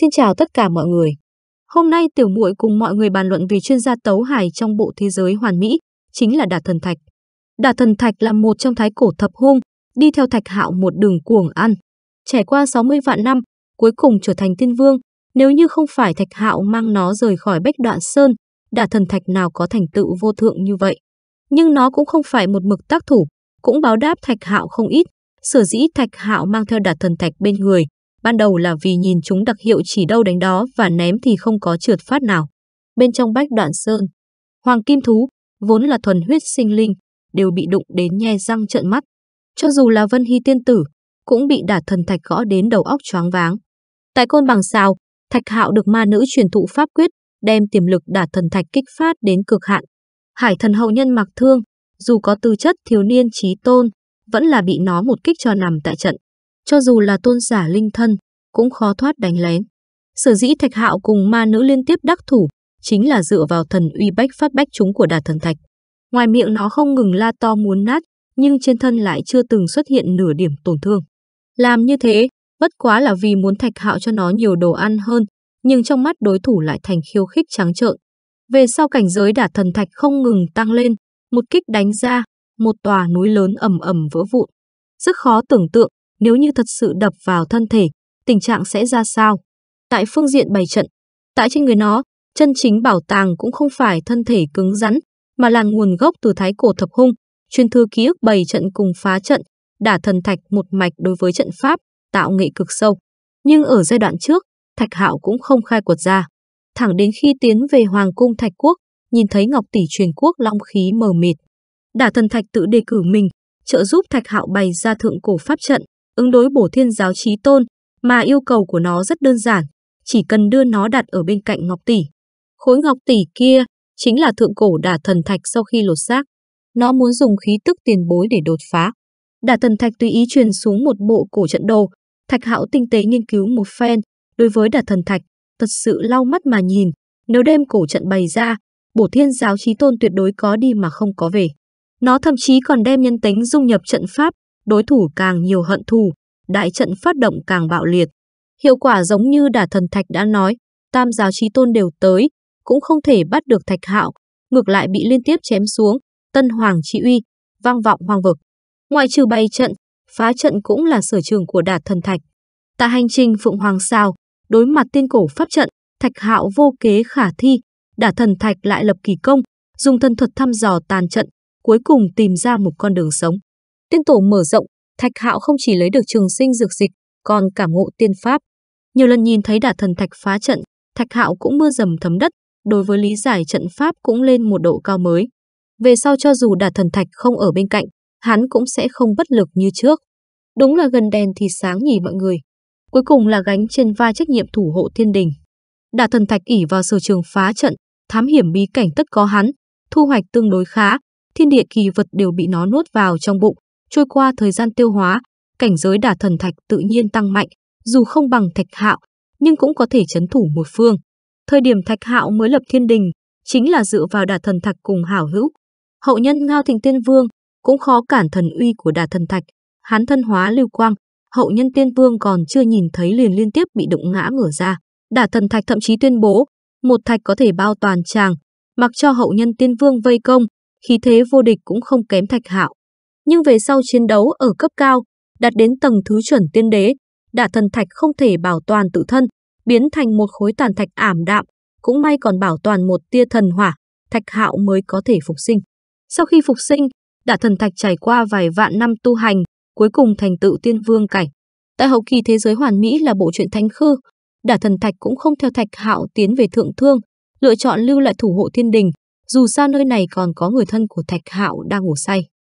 Xin chào tất cả mọi người. Hôm nay tiểu muội cùng mọi người bàn luận về chuyên gia tấu hài trong bộ thế giới hoàn mỹ, chính là Đả Thần Thạch. Đả Thần Thạch là một trong thái cổ thập hung, đi theo Thạch Hạo một đường cuồng ăn, trải qua 60 vạn năm, cuối cùng trở thành tiên vương, nếu như không phải Thạch Hạo mang nó rời khỏi Bách Đoạn Sơn, Đả Thần Thạch nào có thành tựu vô thượng như vậy. Nhưng nó cũng không phải một mực tác thủ, cũng báo đáp Thạch Hạo không ít, sở dĩ Thạch Hạo mang theo Đả Thần Thạch bên người, ban đầu là vì nhìn chúng đặc hiệu chỉ đâu đánh đó và ném thì không có trượt phát nào. Bên trong bách đoạn sơn, hoàng kim thú, vốn là thuần huyết sinh linh, đều bị đụng đến nhe răng trợn mắt. Cho dù là vân hy tiên tử, cũng bị đả thần thạch gõ đến đầu óc choáng váng. Tại côn bằng xào, thạch hạo được ma nữ truyền thụ pháp quyết, đem tiềm lực đả thần thạch kích phát đến cực hạn. Hải thần hậu nhân mặc thương, dù có tư chất thiếu niên trí tôn, vẫn là bị nó một kích cho nằm tại trận. Cho dù là tôn giả linh thân, cũng khó thoát đánh lén. Sở dĩ Thạch Hạo cùng ma nữ liên tiếp đắc thủ chính là dựa vào thần uy bách phát bách chúng của Đà Thần Thạch. Ngoài miệng nó không ngừng la to muốn nát, nhưng trên thân lại chưa từng xuất hiện nửa điểm tổn thương. Làm như thế, bất quá là vì muốn Thạch Hạo cho nó nhiều đồ ăn hơn, nhưng trong mắt đối thủ lại thành khiêu khích trắng trợn. Về sau cảnh giới Đả Thần Thạch không ngừng tăng lên, một kích đánh ra, một tòa núi lớn ầm ầm vỡ vụn. Rất khó tưởng tượng, nếu như thật sự đập vào thân thể, tình trạng sẽ ra sao. Tại phương diện bày trận, tại trên người nó, chân chính bảo tàng cũng không phải thân thể cứng rắn, mà là nguồn gốc từ thái cổ thập hung, chuyên thư ký ức bày trận cùng phá trận, đả thần thạch một mạch đối với trận pháp, tạo nghệ cực sâu. Nhưng ở giai đoạn trước, Thạch Hạo cũng không khai quật ra. Thẳng đến khi tiến về Hoàng cung Thạch Quốc, nhìn thấy Ngọc tỷ truyền quốc long khí mờ mịt. Đả thần thạch tự đề cử mình, trợ giúp Thạch Hạo bày ra thượng cổ pháp trận, ứng đối bổ thiên giáo chí tôn, mà yêu cầu của nó rất đơn giản, chỉ cần đưa nó đặt ở bên cạnh ngọc tỷ. Khối ngọc tỷ kia chính là thượng cổ đả thần thạch sau khi lột xác. Nó muốn dùng khí tức tiền bối để đột phá. Đả thần thạch tùy ý truyền xuống một bộ cổ trận đồ, Thạch Hạo tinh tế nghiên cứu một phen, đối với đả thần thạch, thật sự lau mắt mà nhìn, nếu đem cổ trận bày ra, bổ thiên giáo trí tôn tuyệt đối có đi mà không có về. Nó thậm chí còn đem nhân tính dung nhập trận pháp, đối thủ càng nhiều hận thù, đại trận phát động càng bạo liệt. Hiệu quả giống như đả thần thạch đã nói, tam giáo trí tôn đều tới, cũng không thể bắt được thạch hạo, ngược lại bị liên tiếp chém xuống, tân hoàng trị uy, vang vọng hoang vực. Ngoài trừ bày trận, phá trận cũng là sở trường của đả thần thạch. Tại hành trình Phượng Hoàng Sao, đối mặt tiên cổ pháp trận, thạch hạo vô kế khả thi, đả thần thạch lại lập kỳ công, dùng thân thuật thăm dò tàn trận, cuối cùng tìm ra một con đường sống. Tiên tổ mở rộng Thạch Hạo không chỉ lấy được trường sinh dược dịch, còn cảm ngộ tiên pháp. Nhiều lần nhìn thấy đả thần thạch phá trận, Thạch Hạo cũng mưa dầm thấm đất, đối với lý giải trận pháp cũng lên một độ cao mới. Về sau cho dù đả thần thạch không ở bên cạnh, hắn cũng sẽ không bất lực như trước. Đúng là gần đèn thì sáng nhỉ mọi người. Cuối cùng là gánh trên vai trách nhiệm thủ hộ thiên đình. Đả thần thạch ỉ vào sở trường phá trận, thám hiểm bí cảnh tất có hắn, thu hoạch tương đối khá, thiên địa kỳ vật đều bị nó nuốt vào trong bụng, Trôi qua thời gian tiêu hóa, cảnh giới đả thần thạch tự nhiên tăng mạnh, dù không bằng thạch hạo, nhưng cũng có thể chấn thủ một phương. Thời điểm thạch hạo mới lập thiên đình, chính là dựa vào đả thần thạch cùng hảo hữu. Hậu nhân Ngao Thịnh Tiên Vương cũng khó cản thần uy của đả thần thạch, hán thân hóa lưu quang, hậu nhân tiên vương còn chưa nhìn thấy liền liên tiếp bị đụng ngã ngửa ra. Đả thần thạch thậm chí tuyên bố, một thạch có thể bao toàn tràng, mặc cho hậu nhân tiên vương vây công, khí thế vô địch cũng không kém thạch hạo nhưng về sau chiến đấu ở cấp cao, đạt đến tầng thứ chuẩn tiên đế, đả thần thạch không thể bảo toàn tự thân, biến thành một khối tàn thạch ảm đạm, cũng may còn bảo toàn một tia thần hỏa, thạch hạo mới có thể phục sinh. Sau khi phục sinh, đả thần thạch trải qua vài vạn năm tu hành, cuối cùng thành tựu tiên vương cảnh. Tại hậu kỳ thế giới hoàn mỹ là bộ truyện thánh khư, đả thần thạch cũng không theo thạch hạo tiến về thượng thương, lựa chọn lưu lại thủ hộ thiên đình, dù sao nơi này còn có người thân của thạch hạo đang ngủ say.